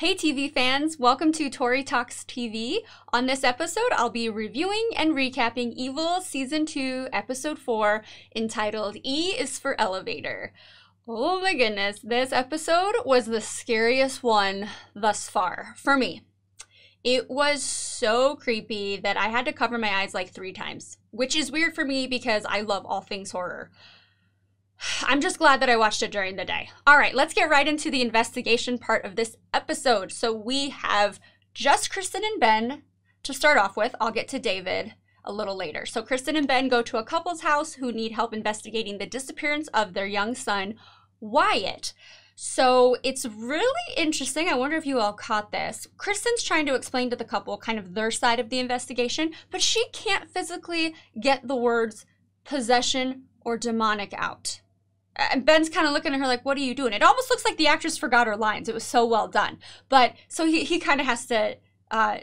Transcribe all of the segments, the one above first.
Hey, TV fans, welcome to Tori Talks TV. On this episode, I'll be reviewing and recapping Evil Season 2, Episode 4, entitled E is for Elevator. Oh my goodness, this episode was the scariest one thus far for me. It was so creepy that I had to cover my eyes like three times, which is weird for me because I love all things horror. I'm just glad that I watched it during the day. All right, let's get right into the investigation part of this episode. So we have just Kristen and Ben to start off with. I'll get to David a little later. So Kristen and Ben go to a couple's house who need help investigating the disappearance of their young son, Wyatt. So it's really interesting. I wonder if you all caught this. Kristen's trying to explain to the couple kind of their side of the investigation, but she can't physically get the words possession or demonic out and uh, Ben's kind of looking at her like, "What are you doing?" It almost looks like the actress forgot her lines. It was so well done. But so he he kind of has to uh,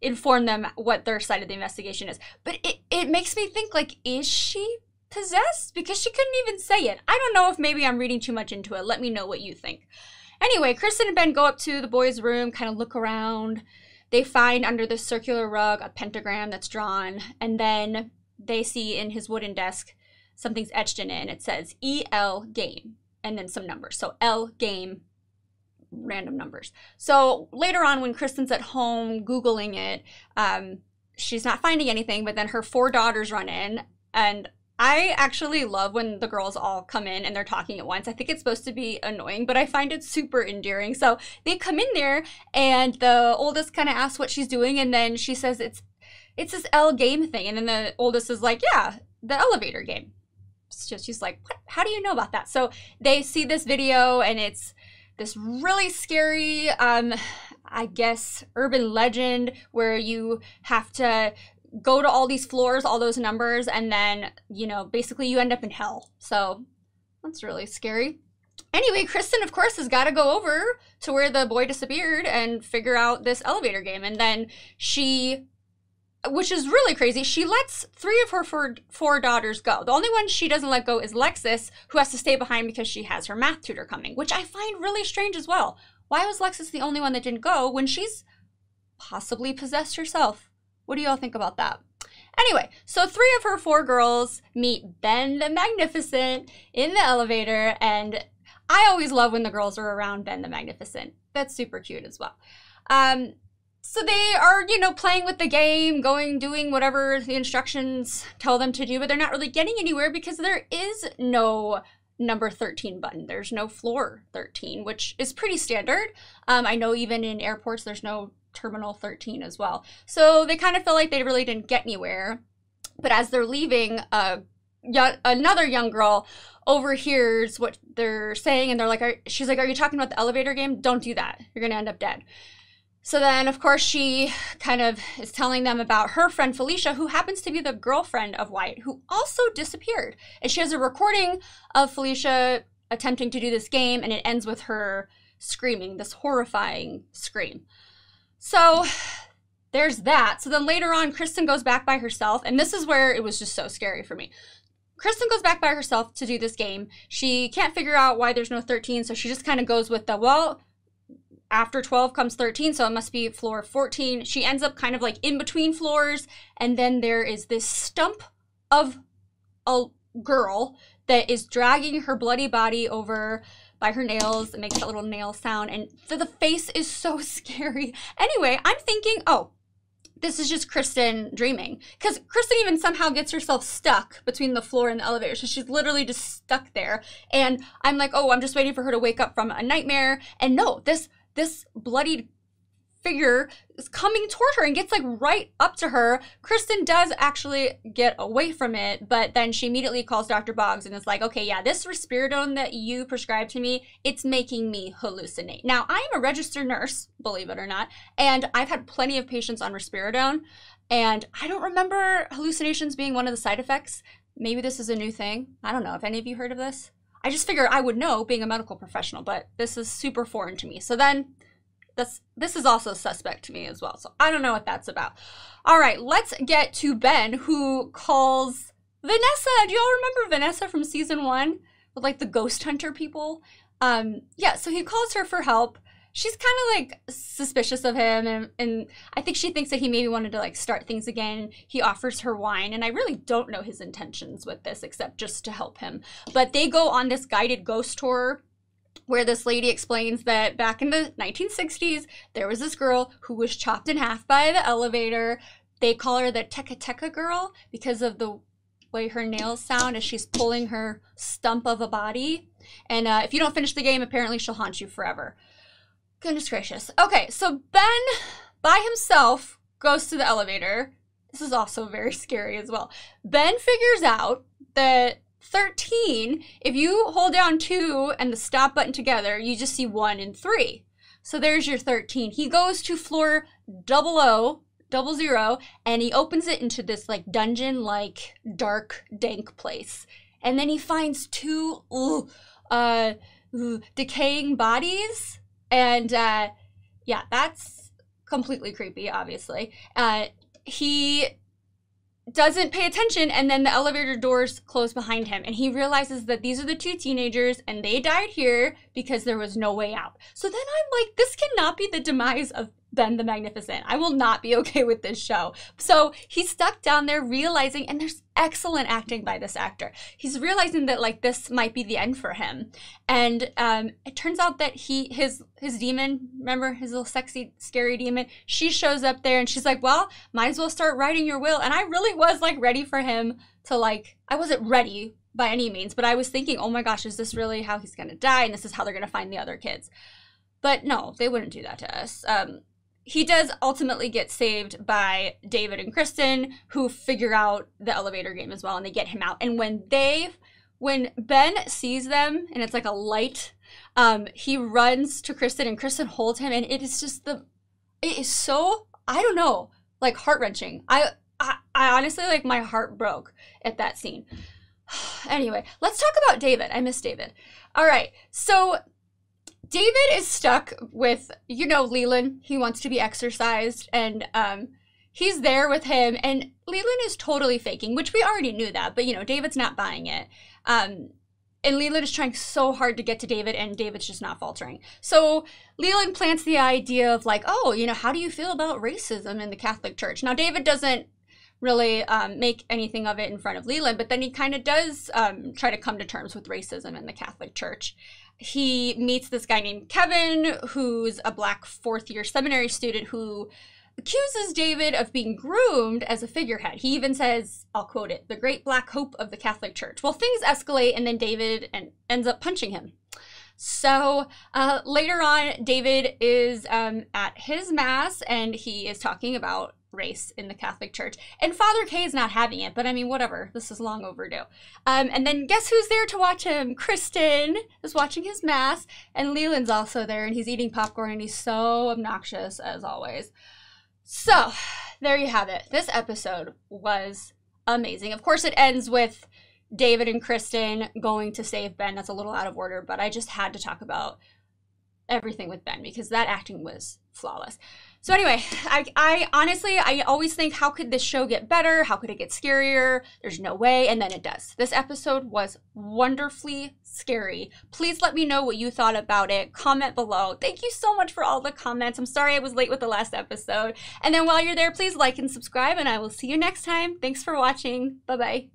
inform them what their side of the investigation is. But it it makes me think like, is she possessed? Because she couldn't even say it. I don't know if maybe I'm reading too much into it. Let me know what you think. Anyway, Kristen and Ben go up to the boys' room, kind of look around. They find under the circular rug a pentagram that's drawn, and then they see in his wooden desk something's etched in it and it says EL game and then some numbers. So L game random numbers. So later on when Kristen's at home Googling it, um, she's not finding anything, but then her four daughters run in and I actually love when the girls all come in and they're talking at once. I think it's supposed to be annoying, but I find it super endearing. So they come in there and the oldest kind of asks what she's doing and then she says it's it's this L game thing and then the oldest is like, "Yeah, the elevator game." she's like, what? how do you know about that? So they see this video and it's this really scary, um, I guess, urban legend where you have to go to all these floors, all those numbers, and then, you know, basically you end up in hell. So that's really scary. Anyway, Kristen, of course, has got to go over to where the boy disappeared and figure out this elevator game. And then she which is really crazy. She lets three of her four, four, daughters go. The only one she doesn't let go is Lexis, who has to stay behind because she has her math tutor coming, which I find really strange as well. Why was Lexis the only one that didn't go when she's possibly possessed herself? What do y'all think about that? Anyway, so three of her four girls meet Ben the Magnificent in the elevator, and I always love when the girls are around Ben the Magnificent. That's super cute as well. Um, so they are, you know, playing with the game, going, doing whatever the instructions tell them to do, but they're not really getting anywhere because there is no number 13 button. There's no floor 13, which is pretty standard. Um, I know even in airports, there's no terminal 13 as well. So they kind of feel like they really didn't get anywhere. But as they're leaving, uh, yeah, another young girl overhears what they're saying and they're like, are, she's like, are you talking about the elevator game? Don't do that. You're going to end up dead. So then, of course, she kind of is telling them about her friend Felicia, who happens to be the girlfriend of Wyatt, who also disappeared. And she has a recording of Felicia attempting to do this game, and it ends with her screaming, this horrifying scream. So there's that. So then later on, Kristen goes back by herself, and this is where it was just so scary for me. Kristen goes back by herself to do this game. She can't figure out why there's no 13, so she just kind of goes with the, well, after 12 comes 13, so it must be floor 14. She ends up kind of like in between floors, and then there is this stump of a girl that is dragging her bloody body over by her nails. It makes that little nail sound, and the, the face is so scary. Anyway, I'm thinking, oh, this is just Kristen dreaming. Because Kristen even somehow gets herself stuck between the floor and the elevator. So she's literally just stuck there. And I'm like, oh, I'm just waiting for her to wake up from a nightmare. And no, this this bloodied figure is coming toward her and gets like right up to her. Kristen does actually get away from it, but then she immediately calls Dr. Boggs and is like, okay, yeah, this risperidone that you prescribed to me, it's making me hallucinate. Now, I am a registered nurse, believe it or not, and I've had plenty of patients on risperidone, and I don't remember hallucinations being one of the side effects. Maybe this is a new thing. I don't know. Have any of you heard of this? I just figured I would know being a medical professional, but this is super foreign to me. So then this this is also suspect to me as well. So I don't know what that's about. All right, let's get to Ben who calls Vanessa. Do y'all remember Vanessa from season 1 with like the ghost hunter people? Um yeah, so he calls her for help she's kind of like suspicious of him and, and i think she thinks that he maybe wanted to like start things again he offers her wine and i really don't know his intentions with this except just to help him but they go on this guided ghost tour where this lady explains that back in the 1960s there was this girl who was chopped in half by the elevator they call her the teka teka girl because of the way her nails sound as she's pulling her stump of a body and uh, if you don't finish the game apparently she'll haunt you forever Goodness gracious. Okay, so Ben by himself goes to the elevator. This is also very scary as well. Ben figures out that 13, if you hold down two and the stop button together, you just see one and three. So there's your 13. He goes to floor 00, double zero, and he opens it into this like dungeon like dark, dank place. And then he finds two ugh, uh, ugh, decaying bodies and uh, yeah, that's completely creepy. Obviously, uh, he doesn't pay attention and then the elevator doors close behind him and he realizes that these are the two teenagers and they died here because there was no way out so then i'm like this cannot be the demise of than The Magnificent. I will not be okay with this show. So he's stuck down there realizing, and there's excellent acting by this actor. He's realizing that like this might be the end for him, and um, it turns out that he his his demon, remember his little sexy scary demon, she shows up there and she's like, well, might as well start writing your will. And I really was like ready for him to like I wasn't ready by any means, but I was thinking, oh my gosh, is this really how he's gonna die? And this is how they're gonna find the other kids. But no, they wouldn't do that to us. Um, he does ultimately get saved by David and Kristen, who figure out the elevator game as well, and they get him out. And when they, when Ben sees them, and it's like a light, um, he runs to Kristen, and Kristen holds him, and it is just the, it is so I don't know, like heart wrenching. I, I, I honestly like my heart broke at that scene. anyway, let's talk about David. I miss David. All right, so David is stuck with, you know, Leland. He wants to be exercised and um, he's there with him. And Leland is totally faking, which we already knew that, but, you know, David's not buying it. Um, and Leland is trying so hard to get to David, and David's just not faltering. So Leland plants the idea of, like, oh, you know, how do you feel about racism in the Catholic Church? Now, David doesn't really um, make anything of it in front of Leland, but then he kind of does um, try to come to terms with racism in the Catholic Church. He meets this guy named Kevin, who's a black fourth year seminary student who accuses David of being groomed as a figurehead. He even says, I'll quote it, the great black hope of the Catholic Church. Well, things escalate, and then David and ends up punching him. So uh, later on, David is um, at his mass and he is talking about race in the Catholic Church. And Father K is not having it, but I mean, whatever. This is long overdue. Um, and then guess who's there to watch him? Kristen is watching his mass, and Leland's also there, and he's eating popcorn, and he's so obnoxious as always. So there you have it. This episode was amazing. Of course, it ends with David and Kristen going to save Ben. That's a little out of order, but I just had to talk about everything with Ben because that acting was flawless. So anyway, I, I honestly, I always think, how could this show get better? How could it get scarier? There's no way. And then it does. This episode was wonderfully scary. Please let me know what you thought about it. Comment below. Thank you so much for all the comments. I'm sorry I was late with the last episode. And then while you're there, please like and subscribe, and I will see you next time. Thanks for watching. Bye-bye.